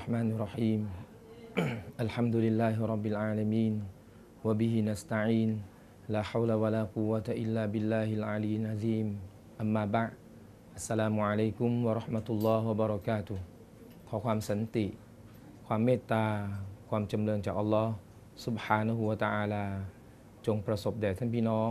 الرحمن الرحيم الحمد لله رب العالمين وبه نستعين لا حول ولا قوة إلا بالله العلي العظيم أما بعد السلام عليكم ورحمة الله وبركاته ขอความสันติ ความเมตตาความจำเริญจากอัลลอฮ์ سبحانه และ تعالى จงประสบแด่ท่านพี่น้อง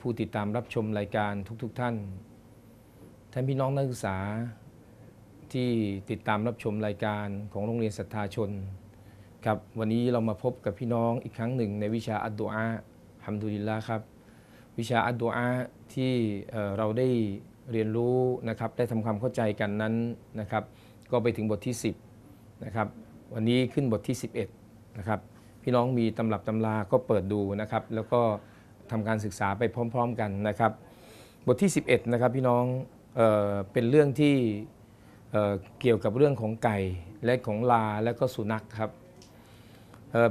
ผู้ติดตามรับชมรายการทุกๆทท่านท่านพี่น้องนักศึกษาที่ติดตามรับชมรายการของโรงเรียนศรัทธาชนครับ วันนี้เรามาพบกับพี่น้องอีกครั้งหนึ่ง ในวิชาอัดดูอาฮัมดุลิลละครับวิชาอัดดูอาที่เราได้เรียนรู้นะครับได้ทำความเข้าใจกันนั้นนะครับ ก็ไปถึงบทที่ 10นะครับวันนี้ขึ้นบทที่ 11นะครับ พี่น้องมีตำรับตำราก็เปิดดูนะครับ แล้วก็ทำการศึกษาไปพร้อมๆกันนะครับ บทที่ 11 นะครับพี่น้องเเป็นเรื่องที่เกี่ยวกับเรื่องของไก่และของลาและก็สุนัขครับ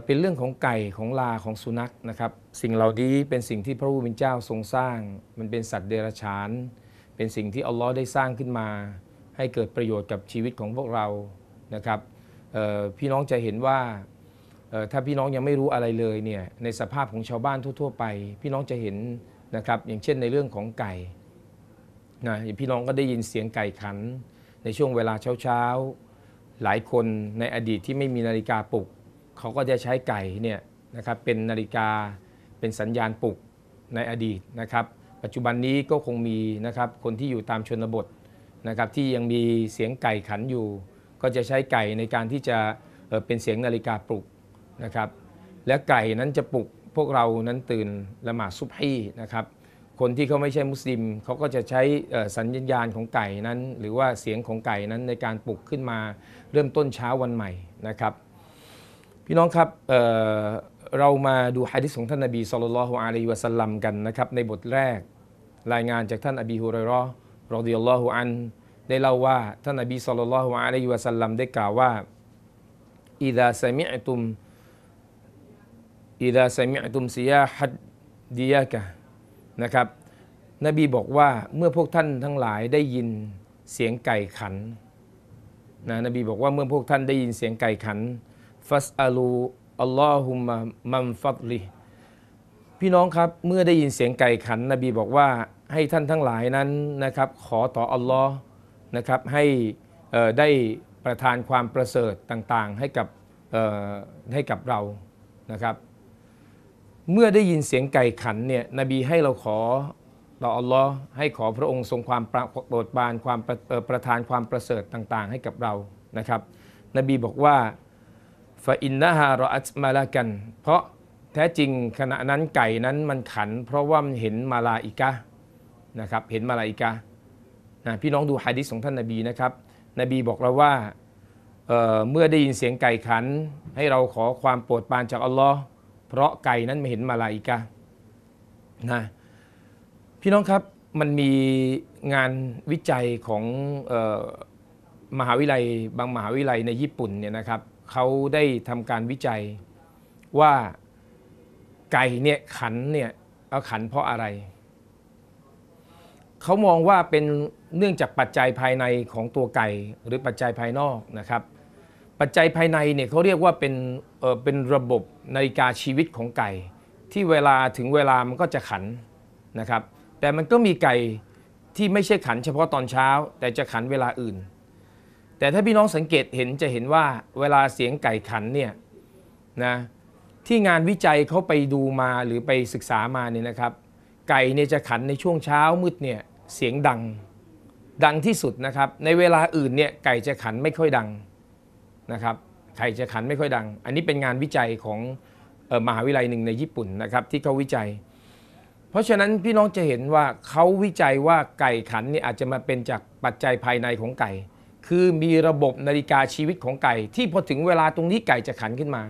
เป็นเรื่องของไก่ของลาของสุนัขนะครับ สิ่งเหล่านี้เป็นสิ่งที่พระผู้เป็นเจ้าทรงสร้าง มันเป็นสัตว์เดรัจฉาน เป็นสิ่งที่อัลลอฮ์ได้สร้างขึ้นมา ให้เกิดประโยชน์กับชีวิตของพวกเรานะครับพี่น้องจะเห็นว่าถ้าพี่น้องยังไม่รู้อะไรเลยเนี่ยในสภาพของชาวบ้านทั่วๆไป พี่น้องจะเห็นนะครับอย่างเช่นในเรื่องของไก่นะพี่น้องก็ได้ยินเสียงไก่ขันในช่วงเวลาเช้าๆ หลายคนในอดีตที่ไม่มีนาฬิกาปลุกเขาก็จะใช้ไก่เนี่ยนะครับเป็นนาฬิกาเป็นสัญญาณปลุกในอดีตนะครับ ปัจจุบันนี้ก็คงมีนะครับ คนที่อยู่ตามชนบทนะครับ ที่ยังมีเสียงไก่ขันอยู่ ก็จะใช้ไก่ในการที่จะเป็นเสียงนาฬิกาปลุกนะครับ และไก่นั้นจะปลุกพวกเรานั้นตื่นละหมาดซุบฮีนะครับคนที่เขาไม่ใช่มุสลิมเขาก็จะใช้สัญญาณของไก่นั้น หรือว่าเสียงของไก่นั้นในการปลุกขึ้นมาเริ่มต้นเช้าวันใหม่นะครับ พี่น้องครับเเรามาดูฮะดิษของท่านนบีสุลต่านฮอะลัยวะสัลลัมกันนะครับในบทแรกรายงานจากท่านอบีฮุรรอรอดิยัลลอฮุอัน ได้เล่าว่า ท่านนบีสุลต่านฮอะลัยวะสัลลัมได้กล่าวว่าอิดะสมิอตุมอิดะสมิอตุมซิยาฮัดดิยะกะนะครับ นบีบอกว่าเมื่อพวกท่านทั้งหลายได้ยินเสียงไก่ขันนะ นบีบอกว่าเมื่อพวกท่านได้ยินเสียงไก่ขันฟัสอาลู อัลลอฮุมะมัมฟัตลีพี่น้องครับ เมื่อได้ยินเสียงไก่ขัน นบีบอกว่าให้ท่านทั้งหลายนั้นนะครับขอต่ออัลลอฮ์นะครับให้ได้ประทานความประเสริฐต่างๆให้กับให้กับเรานะครับเมื่อได้ยินเสียงไก่ขันเนี่ยนบีให้เราขอต่ออัลลอฮ์ให้ขอพระองค์ทรงความโปรดปรานความประประทานความประเสริฐต่างๆ ให้กับเรานะครับ นบีบอกว่าฟาอินนาฮารออัตมาลากันเพราะแท้จริงขณะนั้นไก่นั้นมันขันเพราะว่ามันเห็นมาลาอิกะนะครับเห็นมาลาอิกะนะพี่น้องดูฮะดิษของท่านนบีนะครับ นบีบอกเราว่าเเมื่อได้ยินเสียงไก่ขัน ให้เราขอความโปรดปรานจากอัลลอฮ์เพราะไก่นั้นไม่เห็นมาลาอิกะนะ พี่น้องครับมันมีงานวิจัยของออมหาวิทยาลัย บางมหาวิทยาลัยในญี่ปุ่นเนี่ยนะครับ เขาได้ทำการวิจัยว่าไก่เนี่ยขันเนี่ยเอาขันเพราะอะไร เขามองว่าเป็นเนื่องจากปัจจัยภายในของตัวไก่หรือปัจจัยภายนอกนะครับปัจจัยภายใน เนี่ยเขาเรียกว่าเป็นเออเป็นระบบนาฬิกาชีวิตของไก่ที่เวลาถึงเวลามันก็จะขันนะครับ แต่มันก็มีไก่ที่ไม่ใช่ขันเฉพาะตอนเช้า แต่จะขันเวลาอื่น แต่ถ้าพี่น้องสังเกตเห็นจะเห็นว่าเวลาเสียงไก่ขันเนี่ยนะที่งานวิจัยเขาไปดูมาหรือไปศึกษามาเนี่ยนะครับ ไก่เนี่ยจะขันในช่วงเช้ามืดเนี่ยเสียงดังดังที่สุดนะครับในเวลาอื่นเนี่ยไก่จะขันไม่ค่อยดังนะครับไข่จะขันไม่ค่อยดัง อันนี้เป็นงานวิจัยของมหาวิทยาลัยหนึ่งในญี่ปุ่นนะครับที่เขาวิจัย เพราะฉะนั้นพี่น้องจะเห็นว่าเขาวิจัยว่าไก่ขันนี่อาจจะมาเป็นจากปัจจัยภายในของไก่ คือมีระบบนาฬิกาชีวิตของไก่ ที่พอถึงเวลาตรงนี้ไก่จะขันขึ้นมา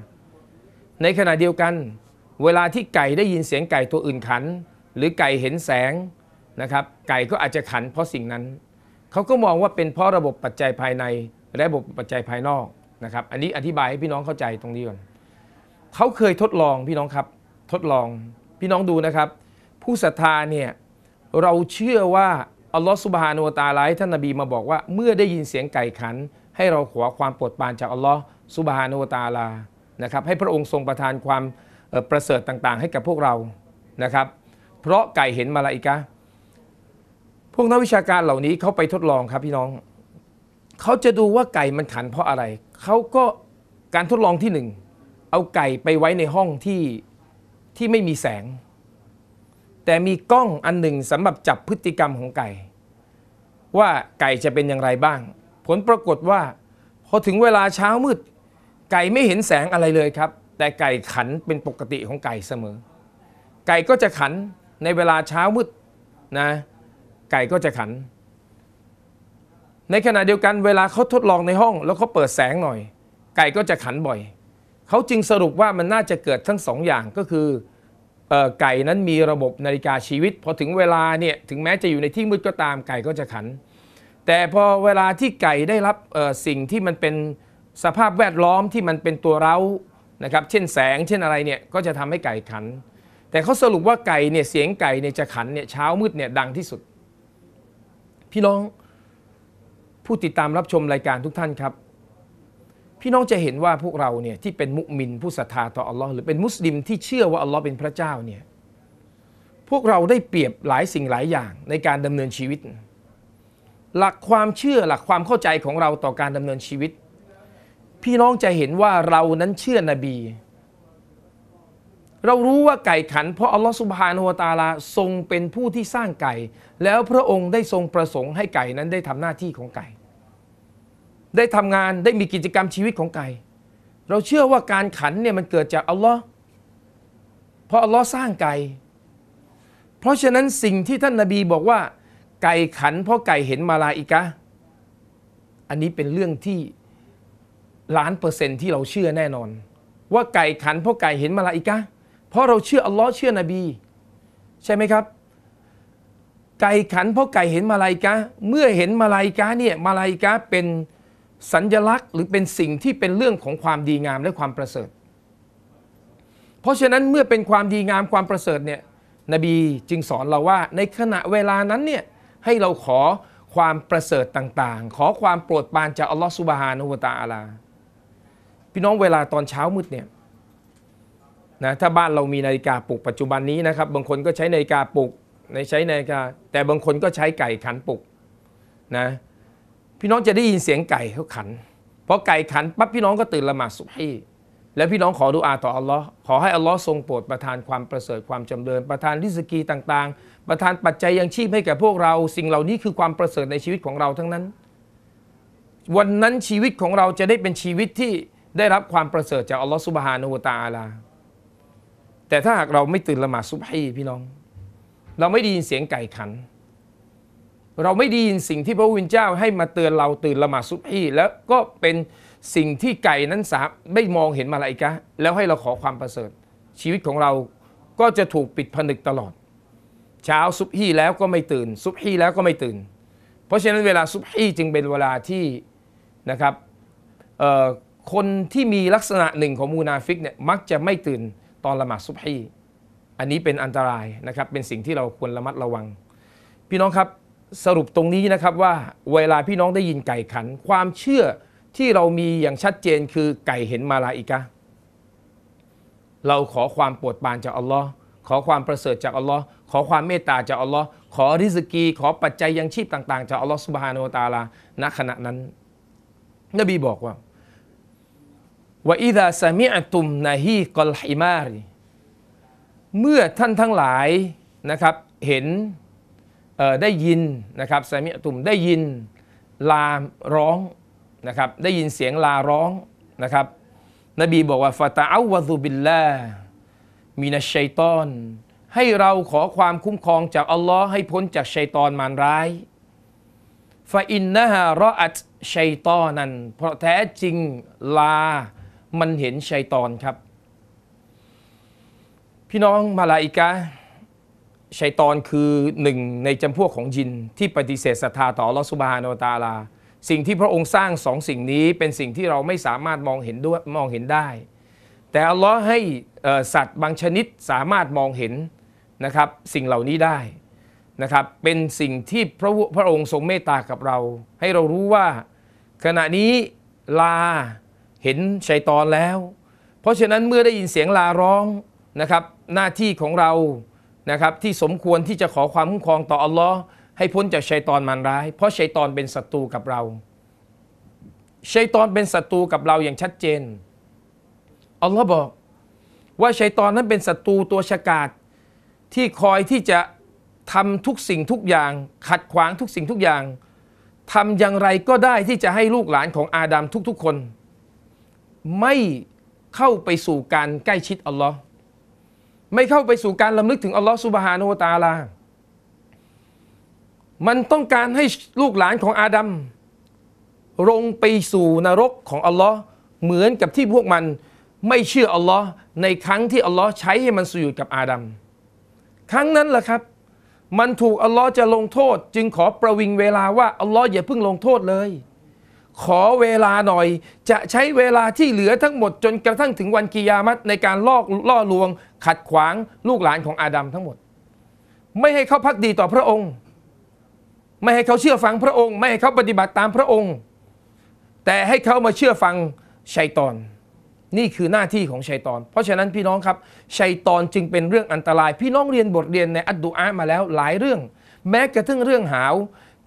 ในขณะเดียวกัน เวลาที่ไก่ได้ยินเสียงไก่ตัวอื่นขัน หรือไก่เห็นแสงนะครับไก่ก็อาจจะขันเพราะสิ่งนั้น เขาก็มองว่าเป็นเพราะระบบปัจจัยภายในและระบบปัจจัยภายนอกนะครับอันนี้อธิบายให้พี่น้องเข้าใจตรงนี้ก่อนเขาเคยทดลองพี่น้องครับทดลองพี่น้องดูนะครับ ผู้ศรัทธาเนี่ยเราเชื่อว่าอัลลอฮฺสุบฮานูตาไลท่านนบีมาบอกว่า เมื่อได้ยินเสียงไก่ขัน ให้เราขอความโปรดปรานจากอัลลอฮฺสุบฮานูตาลานะครับให้พระองค์ทรงประทานความประเสริฐต่างๆ ให้กับพวกเรานะครับ เพราะไก่เห็นมาลาอิกะพวกนักวิชาการเหล่านี้เขาไปทดลองครับพี่น้องเขาจะดูว่าไก่มันขันเพราะอะไร เขาก็การทดลองที่หนึ่งเอาไก่ไปไว้ในห้องที่ที่ไม่มีแสง แต่มีกล้องอันหนึ่งสำหรับจับพฤติกรรมของไก่ ว่าไก่จะเป็นอย่างไรบ้าง ผลปรากฏว่าพอถึงเวลาเช้ามืดไก่ไม่เห็นแสงอะไรเลยครับ แต่ไก่ขันเป็นปกติของไก่เสมอ ไก่ก็จะขันในเวลาเช้ามืดนะ ไก่ก็จะขันในขณะเดียวกันเวลาเขาทดลองในห้อง แล้วเขาเปิดแสงหน่อย ไก่ก็จะขันบ่อย เขาจึงสรุปว่ามันน่าจะเกิดทั้งสองอย่างก็คืออไก่นั้นมีระบบนาฬิกาชีวิตพอถึงเวลาเนี่ยถึงแม้จะอยู่ในที่มืดก็ตามไก่ก็จะขัน แต่พอเวลาที่ไก่ได้รับสิ่งที่มันเป็นสภาพแวดล้อมที่มันเป็นตัวเร้านะครับเช่นแสงเช่นอะไรเนี่ยก็จะทำให้ไก่ขัน แต่เขาสรุปว่าไก่เนี่ยเสียงไก่เนี่ยจะขันเนี่ยเช้ามืดเนี่ยดังที่สุด พี่น้องผู้ติดตามรับชมรายการทุกท่านครับ พี่น้องจะเห็นว่าพวกเราเนี่ยที่เป็นมุมินผู้ศรัทธาต่ออัลลอฮ์หรือเป็นมุสลิมที่เชื่อว่าอัลลอฮ์เป็นพระเจ้าเนี่ยพวกเราได้เปรียบหลายสิ่งหลายอย่างในการดำเนินชีวิต หลักความเชื่อหลักความเข้าใจของเราต่อการดำเนินชีวิต พี่น้องจะเห็นว่าเรานั้นเชื่อนบี เรารู้ว่าไก่ขันเพราะอัลลอฮ์สุบฮานหัวตาลาทรงเป็นผู้ที่สร้างไก่ แล้วพระองค์ได้ทรงประสงค์ให้ไก่นั้นได้ทำหน้าที่ของไก่ได้ทำงานได้มีกิจกรรมชีวิตของไก่ เราเชื่อว่าการขันเนี่ยมันเกิดจากอัลลอฮ์เพราะอัลลอฮ์สร้างไก่เพราะฉะนั้นสิ่งที่ท่านนาบีบอกว่า ไก่ขันเพราะไก่เห็นมาลาอิกะอันนี้เป็นเรื่องที่ล้านเปอร์เซนต์ที่เราเชื่อแน่นอน ว่าไก่ขันเพราะไก่เห็นมาลาอิกะเพราะเราเชื่ออัลลอฮ์เชื่อนบี ใช่ไหมครับ ไก่ขันเพราะไก่เห็นมาลาอิกะเมื่อเห็นมาลาอิกะเนี่ยมาลาอิกะเป็นสัญญลักษณ์หรือเป็นสิ่งที่เป็นเรื่องของความดีงามและความประเสริฐ เพราะฉะนั้นเมื่อเป็นความดีงามความประเสริฐเนี่ยนบีจึงสอนเราว่าในขณะเวลานั้นเนี่ยให้เราขอความประเสริฐต่าง ๆ ขอความโปรดปรานจากอัลลอฮฺสุบฮานุวตาอลาพี่น้องเวลาตอนเช้ามืดเนี่ยนะถ้าบ้านเรามีนาฬิกาปลุกปัจจุบันนี้นะครับ บางคนก็ใช้นาฬิกาปลุกในใช้นาฬิกาแต่บางคนก็ใช้ไก่ขันปลุกนะพี่น้องจะได้ยินเสียงไก่เขาขันพอไก่ขันปั๊บพี่น้องก็ตื่นละหมาดสุบฮีแล้วพี่น้องขอดูอาต่ออัลลอฮ์ขอให้อัลลอฮ์ทรงโปรดประทานความประเสริฐความจำเริญประทานริสกีต่างๆ ประทานปัจจัยยังชีพให้แก่พวกเรา สิ่งเหล่านี้คือความประเสริฐในชีวิตของเราทั้งนั้น วันนั้นชีวิตของเราจะได้เป็นชีวิตที่ได้รับความประเสริฐจากอัลลอฮ์สุบฮานุวตาอาลาแต่ถ้าหากเราไม่ตื่นละหมาดสุบฮีพี่น้อง เราไม่ได้ยินเสียงไก่ขันเราไม่ได้ยินสิ่งที่พระวิญเจ้าให้มาเตือนเราตื่นละหมาดซุบฮีแล้วก็เป็นสิ่งที่ไก่นั้นสาไม่มองเห็นมาลาิกะแล้วให้เราขอความประเสริฐ ชีวิตของเราก็จะถูกปิดผนึกตลอด เช้าซุบฮีแล้วก็ไม่ตื่น ซุบฮีแล้วก็ไม่ตื่น เพราะฉะนั้นเวลาซุบฮีจึงเป็นเวลาที่นะครับคนที่มีลักษณะหนึ่งของมูนาฟิกเนี่ยมักจะไม่ตื่นตอนละหมาดซุบฮีอันนี้เป็นอันตรายนะครับเป็นสิ่งที่เราควรระมัดระวัง พี่น้องครับสรุปตรงนี้นะครับว่าเวลาพี่น้องได้ยินไก่ขัน ความเชื่อที่เรามีอย่างชัดเจนคือไก่เห็นมาลาอิกะเราขอความโปรดปรานจากอัลลอฮ์ขอความประเสริฐจากอัลลอฮ์ขอความเมตตาจากอัลลอฮ์ขอริสกี ขอปัจจัยยังชีพต่าง ๆจากอัลลอฮ์สุบฮานูตาลาณขณะนั้น นบีบอกว่าว่าอิดาสมิอัตุมนาฮีกอลฮิมารีเมื่อท่านทั้งหลายนะครับเห็นได้ยินนะครับไซมิอตุมได้ยินลาร้องนะครับได้ยินเสียงลาร้องนะครับ นบีบอกว่าฟาตาอลวาซุบิลลามีนัชัยตอน ให้เราขอความคุ้มครองจากอัลลอฮ์ให้พ้นจากชัยตอนมารร้ายฟาอินนะฮะรออัตชัยตอนนั้นเพราะแท้จริงลามันเห็นชัยตอนครับ พี่น้องมาลาอิกาชัยตอนคือหนึ่งในจำพวกของยินที่ปฏิเสธศรัทธาต่อลอสุบานอตาลา สิ่งที่พระองค์สร้างสองสิ่งนี้เป็นสิ่งที่เราไม่สามารถมองเห็นด้วยมองเห็นได้ แต่อัลลอฮ์ให้สัตว์บางชนิดสามารถมองเห็นนะครับสิ่งเหล่านี้ได้นะครับ เป็นสิ่งที่พระพระองค์ทรงเมตตากับเรา ให้เรารู้ว่า ขณะนี้ลาเห็นชัยตอนแล้ว เพราะฉะนั้นเมื่อได้ยินเสียงลาร้องนะครับ หน้าที่ของเรานะครับที่สมควรที่จะขอความคุ้มครองต่ออัลลอฮ์ให้พ้นจากชัยตอนมันร้าย เพราะชัยตอนเป็นศัตรูกับเราชัยตอนเป็นศัตรูกับเราอย่างชัดเจนอัลลอฮ์บอก ว่าชัยตอนนั้นเป็นศัตรูตัวฉกาจที่คอยที่จะ ทำทุกสิ่งทุกอย่าง ขัดขวางทุกสิ่งทุกอย่าง ทำอย่างไรก็ได้ที่จะให้ลูกหลานของอาดัมทุกๆคน ไม่เข้าไปสู่การใกล้ชิดอัลลอฮ์ไม่เข้าไปสู่การลำลึกถึงอัลลอฮฺสุบฮานุวตาลามันต้องการให้ลูกหลานของอาดัม ลงไปสู่นรกของอัลลอฮ์เหมือนกับที่พวกมัน ไม่เชื่ออัลลอฮ์ในครั้งที่อัลลอฮ์ใช้ให้มันสู่อยู่กับอาดัม ครั้งนั้นแหละครับ มันถูกอัลลอฮ์จะลงโทษจึงขอประวิงเวลา ว่าอัลลอฮ์อย่าเพิ่งลงโทษเลยขอเวลาหน่อยจะใช้เวลาที่เหลือทั้งหมด จนกระทั่งถึงวันกิยามัตในการลอกล่อลวงขัดขวางลูกหลานของอาดัมทั้งหมด ไม่ให้เขาพักดีต่อพระองค์ ไม่ให้เขาเชื่อฟังพระองค์ ไม่ให้เขาปฏิบัติตามพระองค์ แต่ให้เขามาเชื่อฟังชัยตอน นี่คือหน้าที่ของชัยตอน เพราะฉะนั้นพี่น้องครับ ชัยตอนจึงเป็นเรื่องอันตราย พี่น้องเรียนบทเรียนในอัดดูอามาแล้วหลายเรื่อง แม้กระทั่งเรื่องหาว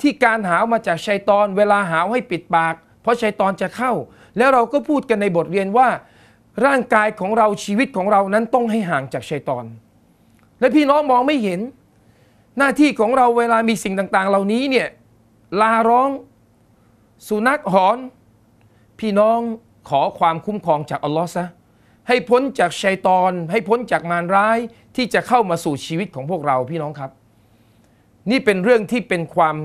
ที่การหาวมาจากชัยตอนเวลาหาวให้ปิดปาก เพราะชัยตอนจะเข้า แล้วเราก็พูดกันในบทเรียนว่า ร่างกายของเราชีวิตของเรานั้นต้องให้ห่างจากชัยตอน และพี่น้องมองไม่เห็น หน้าที่ของเราเวลามีสิ่งต่าง ๆ เหล่านี้เนี่ยลาร้องสุนัขหอน พี่น้องขอความคุ้มครองจากอัลลอฮ์ซะให้พ้นจากชัยตอน ให้พ้นจากมารร้าย ที่จะเข้ามาสู่ชีวิตของพวกเราพี่น้องครับ นี่เป็นเรื่องที่เป็นความ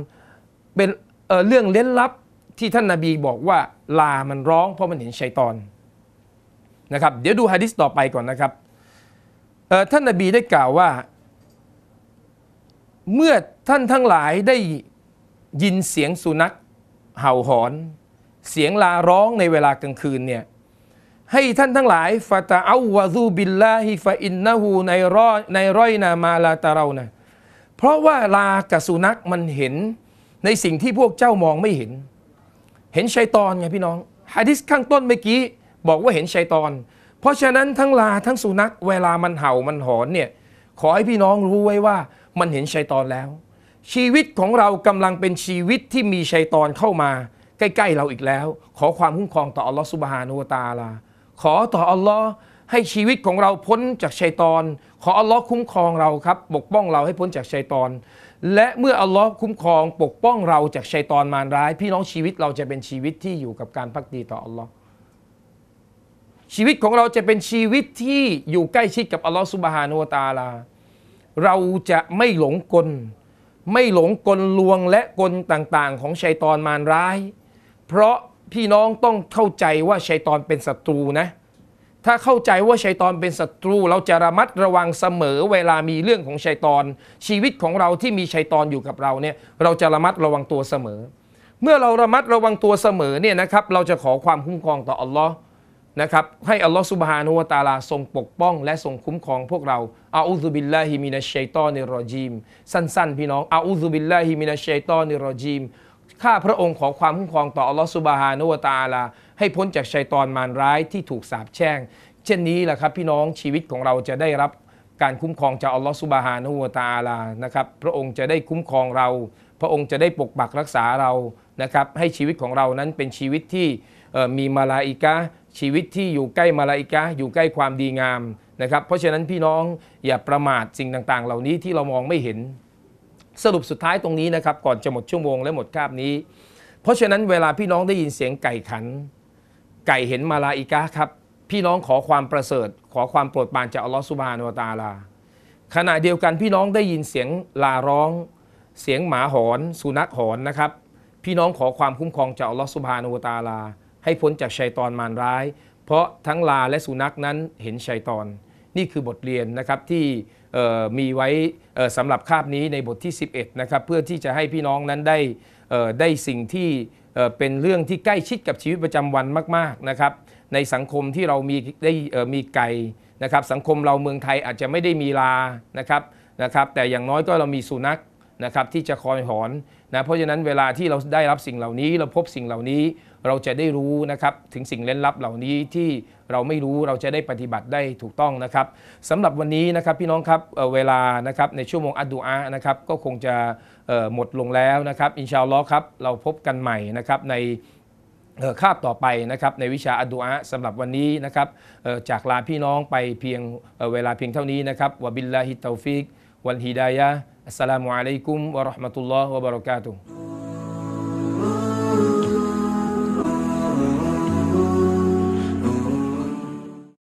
เป็นเเรื่องเล่นลับที่ท่านนาบีบอกว่าลา มันร้อง เพราะมันเห็นชัยตอนนะครับ เดี๋ยวดูฮะดิษต่อไปก่อนนะครับท่านนาบีได้กล่าวว่า เมื่อท่านทั้งหลายได้ยินเสียงสุนัขเห่าหอน เสียงลาร้องในเวลากลางคืนเนี่ยให้ท่านทั้งหลายฟาตาอาวะซูบิลลาฮิฟาอินนหูในร้อยในร้อยนามาลาตาเรานะเพราะว่าลา กับสุนัขมันเห็นในสิ่งที่พวกเจ้ามองไม่เห็น เห็นชัยตอนไงพี่น้องฮะดิษข้างต้นเมื่อกี้ บอกว่าเห็นชัยตอน เพราะฉะนั้นทั้งลาทั้งสุนัขเวลามันเห่ามันหอนเนี่ยขอให้พี่น้องรู้ไว้ว่ามันเห็นชัยตอนแล้ว ชีวิตของเรากำลังเป็นชีวิตที่มีชัยตอนเข้ามา ใกล้ๆเราอีกแล้ว ขอความคุ้มครองต่ออัลลอฮฺสุบฮาน์ตาลาขอต่ออัลลอฮ์ให้ชีวิตของเราพ้นจากชัยตอน ขออัลลอฮ์คุ้มครองเราครับปกป้องเราให้พ้นจากชัยตอนและเมื่ออัลลอฮ์คุ้มครองปกป้องเรา จากชัยตอนมารร้าย พี่น้องชีวิตเราจะเป็นชีวิตที่อยู่กับการพักดีต่ออัลลอฮ์ชีวิตของเราจะเป็นชีวิตที่อยู่ใกล้ชิดกับอัลลอฮ์สุบฮานุตาลาเราจะไม่หลงกล ไม่หลงกลลวงและกลต่างๆ ของชัยตอนมารร้าย เพราะพี่น้องต้องเข้าใจว่าชัยตอนเป็นศัตรูนะถ้าเข้าใจว่าชัยตอนเป็นศัตรู เราจะระมัดระวังเสมอ เวลามีเรื่องของชัยตอน ชีวิตของเราที่มีชัยตอนอยู่กับเราเนี่ยเราจะระมัดระวังตัวเสมอ เมื่อเราระมัดระวังตัวเสมอเนี่ยนะครับเราจะขอความคุ้มครองต่ออัลลอฮ์นะครับให้อัลลอฮ์สุบฮานุวะตาลาทรงปกป้องและทรงคุ้มครองพวกเราอาอูซุบิลลาฮิมินัชชัยตอนิรรจีมสั้น ๆ พี่น้องอาอูซุบิลลาฮิมินัชชัยตอนิรรจีมข้าพระองค์ขอความคุ้มครองต่ออัลลอฮฺสุบฮานุวตาลาให้พ้นจากชัยตอนมารร้ายที่ถูกสาปแช่งเช่นนี้แหละครับพี่น้องชีวิตของเราจะได้รับการคุ้มครองจากอัลลอฮฺสุบฮานุวตาลานะครับพระองค์จะได้คุ้มครองเรา พระองค์จะได้ปกปักรักษาเรานะครับให้ชีวิตของเรานั้นเป็นชีวิตที่มีมาลาอิกะชีวิตที่อยู่ใกล้มาลาอิกะอยู่ใกล้ความดีงามนะครับเพราะฉะนั้นพี่น้องอย่าประมาทสิ่งต่างๆ เหล่านี้ที่เรามองไม่เห็นสรุปสุดท้ายตรงนี้นะครับก่อนจะหมดชั่วโมงและหมดคาบนี้ เพราะฉะนั้นเวลาพี่น้องได้ยินเสียงไก่ขัน ไก่เห็นมาลาอิกะครับ พี่น้องขอความประเสริฐ ขอความโปรดปรานจากอัลลอฮฺสุบานุตาลาขณะเดียวกันพี่น้องได้ยินเสียงลาร้อง เสียงหมาหอน สุนัขหอนนะครับ พี่น้องขอความคุ้มครองจากอัลลอฮฺสุบานุตาลาให้พ้นจากชัยตอนมารร้าย เพราะทั้งลาและสุนัขนั้นเห็นชัยตอนนี่คือบทเรียนนะครับที่มีไว้สำหรับคาบนี้ในบทที่ 11นะครับเพื่อที่จะให้พี่น้องนั้นได้ได้สิ่งที่เป็นเรื่องที่ใกล้ชิดกับชีวิตประจำวันมากๆนะครับในสังคมที่เรามีได้มีไก่นะครับสังคมเราเมืองไทยอาจจะไม่ได้มีลานะครับนะครับแต่อย่างน้อยก็เรามีสุนัขนะครับที่จะคอยหอนนะเพราะฉะนั้นเวลาที่เราได้รับสิ่งเหล่านี้เราพบสิ่งเหล่านี้เราจะได้รู้นะครับถึงสิ่งเล่นลับเหล่านี้ที่เราไม่รู้เราจะได้ปฏิบัติได้ถูกต้องนะครับสำหรับวันนี้นะครับพี่น้องครับเเวลานะครับในชั่วโมงอัดดูอานะครับก็คงจะหมดลงแล้วนะครับอินชาอัลลอฮ์ครับเราพบกันใหม่นะครับในคาบต่อไปนะครับในวิชาอัดุอะสำหรับวันนี้นะครับจากลาพี่น้องไปเพียงเวลาเพียงเท่านี้นะครับวะบิลลาฮิตตอฟิก วัลฮิดายะอัสสลามุอะลัยกุมวะราะห์มะตุลลอฮ์วะบะเราะกาตุฮ์